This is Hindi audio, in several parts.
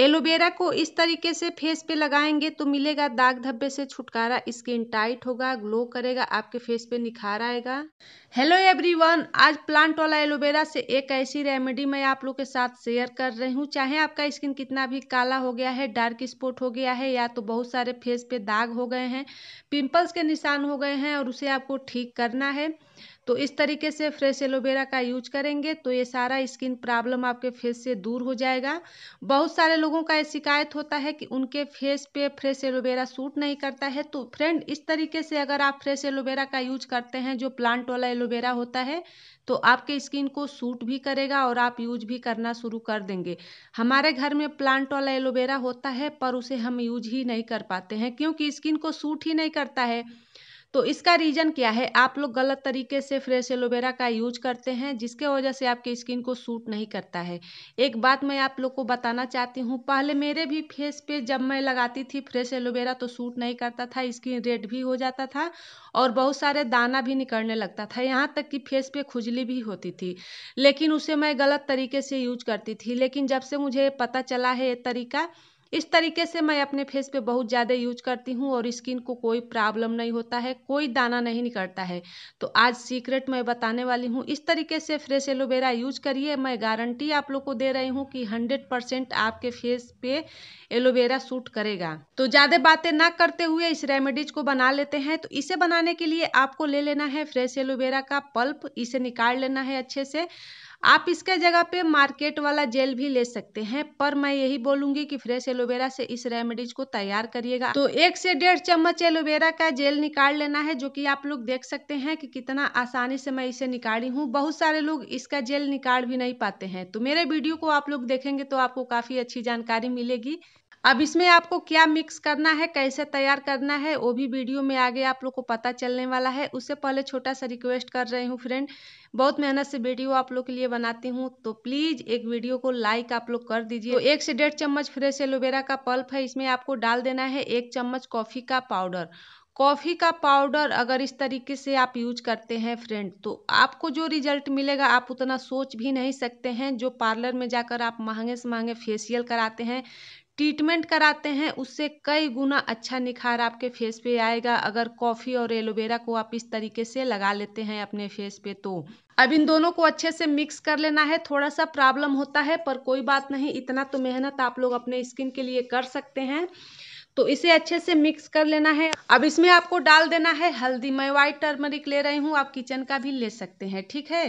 एलोवेरा को इस तरीके से फेस पे लगाएंगे तो मिलेगा दाग धब्बे से छुटकारा स्किन टाइट होगा ग्लो करेगा आपके फेस पे निखार आएगा हेलो एवरीवन आज प्लांट वाला एलोवेरा से एक ऐसी रेमेडी मैं आप लोग के साथ शेयर कर रही हूँ चाहे आपका स्किन कितना भी काला हो गया है डार्क स्पॉट हो गया है या तो बहुत सारे फेस पे दाग हो गए हैं पिम्पल्स के निशान हो गए हैं और उसे आपको ठीक करना है तो इस तरीके से फ्रेश एलोवेरा का यूज करेंगे तो ये सारा स्किन प्रॉब्लम आपके फेस से दूर हो जाएगा बहुत सारे लोगों का ये शिकायत होता है कि उनके फेस पे फ्रेश एलोवेरा सूट नहीं करता है तो फ्रेंड इस तरीके से अगर आप फ्रेश एलोवेरा का यूज करते हैं जो प्लांट वाला एलोवेरा होता है तो आपके स्किन को सूट भी करेगा और आप यूज भी करना शुरू कर देंगे हमारे घर में प्लांट वाला एलोवेरा होता है पर उसे हम यूज ही नहीं कर पाते हैं क्योंकि स्किन को सूट ही नहीं करता है तो इसका रीज़न क्या है आप लोग गलत तरीके से फ्रेश एलोवेरा का यूज करते हैं जिसके वजह से आपके स्किन को सूट नहीं करता है एक बात मैं आप लोग को बताना चाहती हूँ पहले मेरे भी फेस पे जब मैं लगाती थी फ्रेश एलोवेरा तो सूट नहीं करता था स्किन रेड भी हो जाता था और बहुत सारे दाना भी निकलने लगता था यहाँ तक कि फेस पे खुजली भी होती थी लेकिन उसे मैं गलत तरीके से यूज करती थी लेकिन जब से मुझे पता चला है ये तरीका इस तरीके से मैं अपने फेस पे बहुत ज़्यादा यूज करती हूँ और स्किन को कोई प्रॉब्लम नहीं होता है कोई दाना नहीं निकलता है तो आज सीक्रेट मैं बताने वाली हूँ इस तरीके से फ्रेश एलोवेरा यूज करिए मैं गारंटी आप लोग को दे रही हूँ कि हंड्रेड परसेंट आपके फेस पे एलोवेरा सूट करेगा तो ज़्यादा बातें ना करते हुए इस रेमेडीज को बना लेते हैं तो इसे बनाने के लिए आपको ले लेना है फ्रेश एलोवेरा का पल्प इसे निकाल लेना है अच्छे से आप इसके जगह पे मार्केट वाला जेल भी ले सकते हैं पर मैं यही बोलूंगी कि फ्रेश एलोवेरा से इस रेमेडीज को तैयार करिएगा तो एक से डेढ़ चम्मच एलोवेरा का जेल निकाल लेना है जो कि आप लोग देख सकते हैं कि कितना आसानी से मैं इसे निकाली हूँ बहुत सारे लोग इसका जेल निकाल भी नहीं पाते हैं तो मेरे वीडियो को आप लोग देखेंगे तो आपको काफ़ी अच्छी जानकारी मिलेगी अब इसमें आपको क्या मिक्स करना है कैसे तैयार करना है वो भी वीडियो में आगे आप लोग को पता चलने वाला है उससे पहले छोटा सा रिक्वेस्ट कर रही हूँ फ्रेंड बहुत मेहनत से वीडियो आप लोग के लिए बनाती हूँ तो प्लीज़ एक वीडियो को लाइक आप लोग कर दीजिए तो एक से डेढ़ चम्मच फ्रेश एलोवेरा का पल्प है इसमें आपको डाल देना है एक चम्मच कॉफ़ी का पाउडर कॉफ़ी का पाउडर अगर इस तरीके से आप यूज करते हैं फ्रेंड तो आपको जो रिजल्ट मिलेगा आप उतना सोच भी नहीं सकते हैं जो पार्लर में जाकर आप महंगे से महंगे फेशियल कराते हैं ट्रीटमेंट कराते हैं उससे कई गुना अच्छा निखार आपके फेस पे आएगा अगर कॉफ़ी और एलोवेरा को आप इस तरीके से लगा लेते हैं अपने फेस पे तो अब इन दोनों को अच्छे से मिक्स कर लेना है थोड़ा सा प्रॉब्लम होता है पर कोई बात नहीं इतना तो मेहनत आप लोग अपने स्किन के लिए कर सकते हैं तो इसे अच्छे से मिक्स कर लेना है अब इसमें आपको डाल देना है हल्दी मैं व्हाइट टर्मरिक ले रही हूँ आप किचन का भी ले सकते हैं ठीक है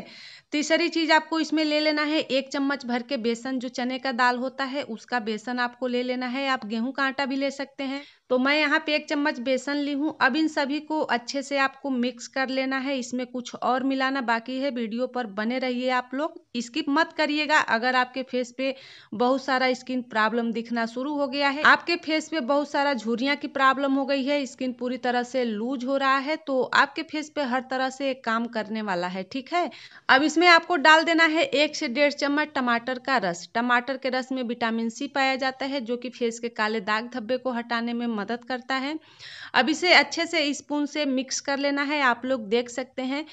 तीसरी चीज़ आपको इसमें ले लेना है एक चम्मच भर के बेसन जो चने का दाल होता है उसका बेसन आपको ले लेना है आप गेहूं का आटा भी ले सकते हैं तो मैं यहाँ पे एक चम्मच बेसन ली हूँ अब इन सभी को अच्छे से आपको मिक्स कर लेना है इसमें कुछ और मिलाना बाकी है वीडियो पर बने रहिए आप लोग स्किप मत करिएगा अगर आपके फेस पे बहुत सारा स्किन प्रॉब्लम दिखना शुरू हो गया है आपके फेस पे बहुत सारा झुरिया की प्रॉब्लम हो गई है स्किन पूरी तरह से लूज हो रहा है तो आपके फेस पे हर तरह से काम करने वाला है ठीक है अब इसमें आपको डाल देना है एक से डेढ़ चम्मच टमाटर का रस टमाटर के रस में विटामिन सी पाया जाता है जो कि फेस के काले दाग धब्बे को हटाने में मदद करता है अब इसे अच्छे से स्पून से मिक्स कर लेना है आप लोग देख सकते हैं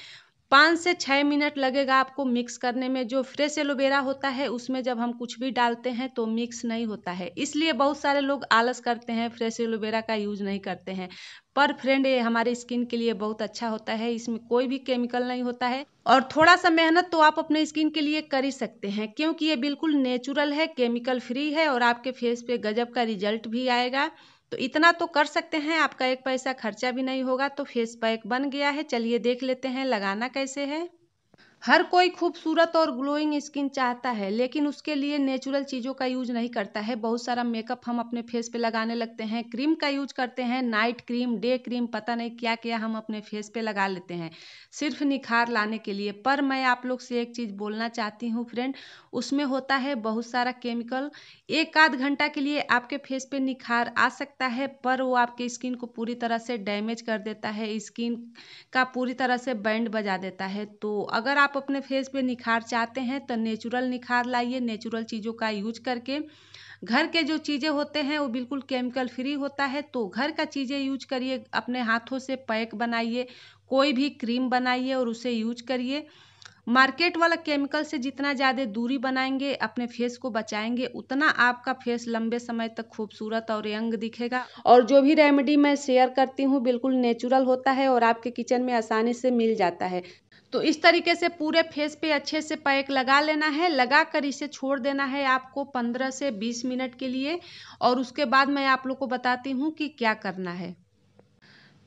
पाँच से छः मिनट लगेगा आपको मिक्स करने में जो फ्रेश एलोवेरा होता है उसमें जब हम कुछ भी डालते हैं तो मिक्स नहीं होता है इसलिए बहुत सारे लोग आलस करते हैं फ्रेश एलोवेरा का यूज नहीं करते हैं पर फ्रेंड ये हमारे स्किन के लिए बहुत अच्छा होता है इसमें कोई भी केमिकल नहीं होता है और थोड़ा सा मेहनत तो आप अपने स्किन के लिए कर ही सकते हैं क्योंकि ये बिल्कुल नेचुरल है केमिकल फ्री है और आपके फेस पे गजब का रिजल्ट भी आएगा तो इतना तो कर सकते हैं आपका एक पैसा खर्चा भी नहीं होगा तो फेस पैक बन गया है चलिए देख लेते हैं लगाना कैसे है हर कोई खूबसूरत और ग्लोइंग स्किन चाहता है लेकिन उसके लिए नेचुरल चीज़ों का यूज नहीं करता है बहुत सारा मेकअप हम अपने फेस पे लगाने लगते हैं क्रीम का यूज करते हैं नाइट क्रीम डे क्रीम पता नहीं क्या क्या हम अपने फेस पे लगा लेते हैं सिर्फ निखार लाने के लिए पर मैं आप लोग से एक चीज़ बोलना चाहती हूँ फ्रेंड उसमें होता है बहुत सारा केमिकल एक आध घंटा के लिए आपके फेस पर निखार आ सकता है पर वो आपके स्किन को पूरी तरह से डैमेज कर देता है स्किन का पूरी तरह से बैंड बजा देता है तो अगर आप आप अपने फेस पे निखार चाहते हैं तो नेचुरल निखार लाइए नेचुरल चीज़ों का यूज करके घर के जो चीज़ें होते हैं वो बिल्कुल केमिकल फ्री होता है तो घर का चीज़ें यूज करिए अपने हाथों से पैक बनाइए कोई भी क्रीम बनाइए और उसे यूज करिए मार्केट वाला केमिकल से जितना ज़्यादा दूरी बनाएंगे अपने फेस को बचाएंगे उतना आपका फेस लंबे समय तक खूबसूरत और यंग दिखेगा और जो भी रेमेडी मैं शेयर करती हूँ बिल्कुल नेचुरल होता है और आपके किचन में आसानी से मिल जाता है तो इस तरीके से पूरे फेस पे अच्छे से पैक लगा लेना है लगा कर इसे छोड़ देना है आपको 15 से 20 मिनट के लिए और उसके बाद मैं आप लोग को बताती हूँ कि क्या करना है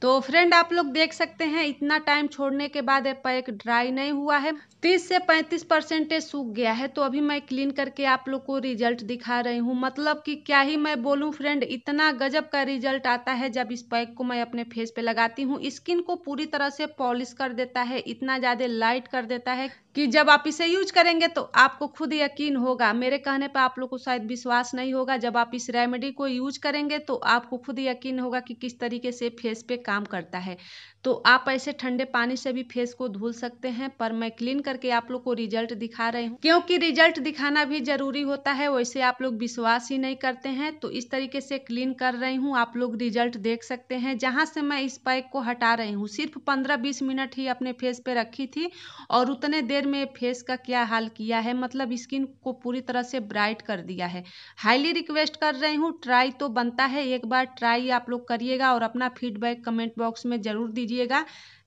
तो फ्रेंड आप लोग देख सकते हैं इतना टाइम छोड़ने के बाद ये पैक ड्राई नहीं हुआ है 30 से 35 परसेंटेज सूख गया है तो अभी मैं क्लीन करके आप लोग को रिजल्ट दिखा रही हूँ मतलब कि क्या ही मैं बोलूँ फ्रेंड इतना गजब का रिजल्ट आता है जब इस पैक को मैं अपने फेस पे लगाती हूँ स्किन को पूरी तरह से पॉलिश कर देता है इतना ज़्यादा लाइट कर देता है कि जब आप इसे यूज करेंगे तो आपको खुद यकीन होगा मेरे कहने पर आप लोग को शायद विश्वास नहीं होगा जब आप इस रेमेडी को यूज करेंगे तो आपको खुद यकीन होगा कि किस तरीके से फेस पे काम करता है तो आप ऐसे ठंडे पानी से भी फेस को धुल सकते हैं पर मैं क्लीन करके आप लोग को रिजल्ट दिखा रही हूँ क्योंकि रिजल्ट दिखाना भी जरूरी होता है वैसे आप लोग विश्वास ही नहीं करते हैं तो इस तरीके से क्लीन कर रही हूँ आप लोग रिजल्ट देख सकते हैं जहाँ से मैं इस पैक को हटा रही हूँ सिर्फ पंद्रह बीस मिनट ही अपने फेस पे रखी थी और उतने देर देर में फेस का क्या हाल किया है मतलब स्किन को पूरी तरह से ब्राइट कर दिया है हाईली रिक्वेस्ट कर रही हूँ ट्राई तो बनता है एक बार ट्राई आप लोग करिएगा और अपना फीडबैक कमेंट बॉक्स में ज़रूर दीजिएगा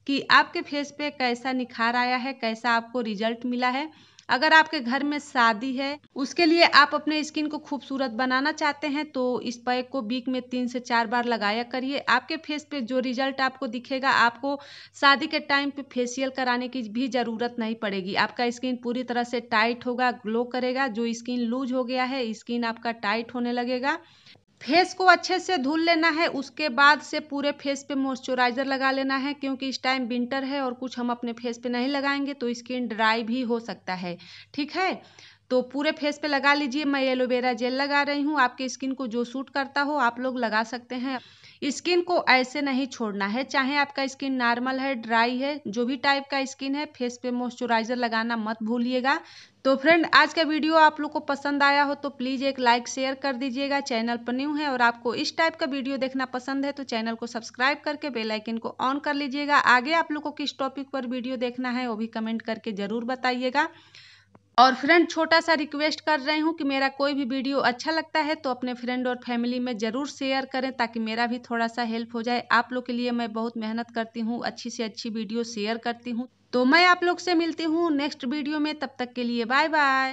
कि आपके फेस पे कैसा निखार आया है कैसा आपको रिजल्ट मिला है अगर आपके घर में शादी है उसके लिए आप अपने स्किन को खूबसूरत बनाना चाहते हैं तो इस पैक को वीक में तीन से चार बार लगाया करिए आपके फेस पे जो रिजल्ट आपको दिखेगा आपको शादी के टाइम पे फेशियल कराने की भी ज़रूरत नहीं पड़ेगी आपका स्किन पूरी तरह से टाइट होगा ग्लो करेगा जो स्किन लूज हो गया है स्किन आपका टाइट होने लगेगा फेस को अच्छे से धुल लेना है उसके बाद से पूरे फेस पे मॉइस्चराइज़र लगा लेना है क्योंकि इस टाइम विंटर है और कुछ हम अपने फेस पे नहीं लगाएंगे तो स्किन ड्राई भी हो सकता है ठीक है तो पूरे फेस पे लगा लीजिए मैं एलोवेरा जेल लगा रही हूँ आपके स्किन को जो सूट करता हो आप लोग लगा सकते हैं स्किन को ऐसे नहीं छोड़ना है चाहे आपका स्किन नॉर्मल है ड्राई है जो भी टाइप का स्किन है फेस पे मॉइस्चराइज़र लगाना मत भूलिएगा तो फ्रेंड आज का वीडियो आप लोग को पसंद आया हो तो प्लीज़ एक लाइक शेयर कर दीजिएगा चैनल पर न्यू है और आपको इस टाइप का वीडियो देखना पसंद है तो चैनल को सब्सक्राइब करके बेल आइकन को ऑन कर लीजिएगा आगे आप लोग को किस टॉपिक पर वीडियो देखना है वो भी कमेंट करके ज़रूर बताइएगा और फ्रेंड छोटा सा रिक्वेस्ट कर रही हूँ कि मेरा कोई भी वीडियो अच्छा लगता है तो अपने फ्रेंड और फैमिली में ज़रूर शेयर करें ताकि मेरा भी थोड़ा सा हेल्प हो जाए आप लोग के लिए मैं बहुत मेहनत करती हूँ अच्छी से अच्छी वीडियो शेयर करती हूँ तो मैं आप लोग से मिलती हूँ नेक्स्ट वीडियो में तब तक के लिए बाय बाय